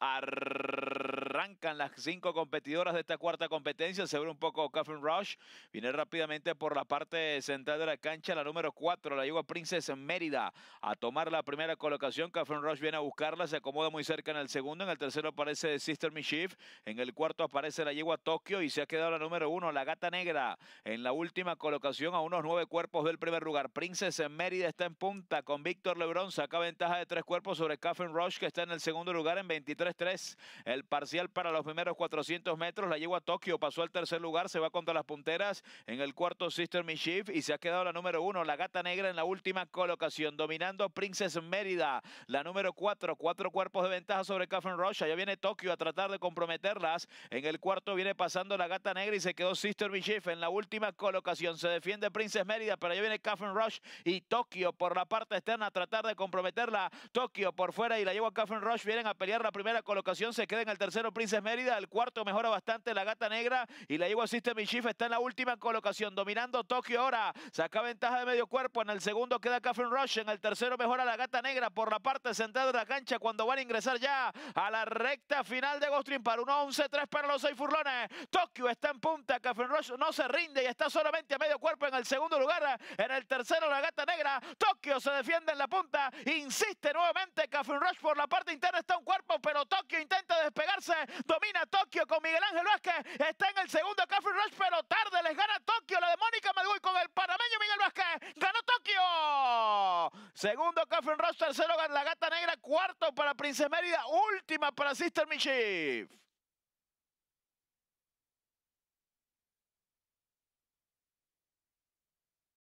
Arrancan las cinco competidoras de esta cuarta competencia. Se ve un poco Catherine Rush. Viene rápidamente por la parte central de la cancha. La número cuatro, la yegua Princess Mérida, a tomar la primera colocación. Catherine Rush viene a buscarla. Se acomoda muy cerca en el segundo. En el tercero aparece Sister Mischief. En el cuarto aparece la yegua Tokio. Y se ha quedado la número uno la gata negra. En la última colocación, a unos nueve cuerpos del primer lugar. Princess Mérida está en punta con Víctor Lebrón. Saca ventaja de tres cuerpos sobre Catherine Rush, que está en el segundo lugar en 23-3. El parcial para los primeros 400 metros la llevó a Tokio, pasó al tercer lugar, se va contra las punteras. En el cuarto, Sister Mischief y se ha quedado la número uno, la gata negra en la última colocación, dominando Princess Mérida, la número cuatro, cuatro cuerpos de ventaja sobre Catherine Rush Ya viene Tokio a tratar de comprometerlas. En el cuarto viene pasando la gata negra y se quedó Sister Mischief en la última colocación. Se defiende Princess Mérida, pero ya viene Catherine Rush y Tokio por la parte externa a tratar de comprometerla. Tokio por fuera y la lleva a Catherine Rush. Vienen a la primera colocación, se queda en el tercero Princes Mérida, el cuarto mejora bastante la gata negra y la Igual System y Chief está en la última colocación, dominando Tokio ahora, saca ventaja de medio cuerpo, en el segundo queda Catherine Rush, en el tercero mejora la gata negra por la parte central de la cancha cuando van a ingresar ya a la recta final de Gostrin para 1-11-3 para los seis furlones, Tokio está en punta, Catherine Rush no se rinde y está solamente a medio cuerpo en el segundo lugar, en el tercero la gata negra, Tokio se defiende en la punta, insiste nuevamente Catherine Rush por la parte interna, está un cuarto pero Tokio intenta despegarse. Domina Tokio con Miguel Ángel Vázquez. Está en el segundo café Rush, pero tarde les gana Tokio. La de Mónica Madgui con el panameño Miguel Vázquez. ¡Ganó Tokio! Segundo Café Rush, tercero la gata negra, cuarto para Prince Mérida, última para Sister Michif.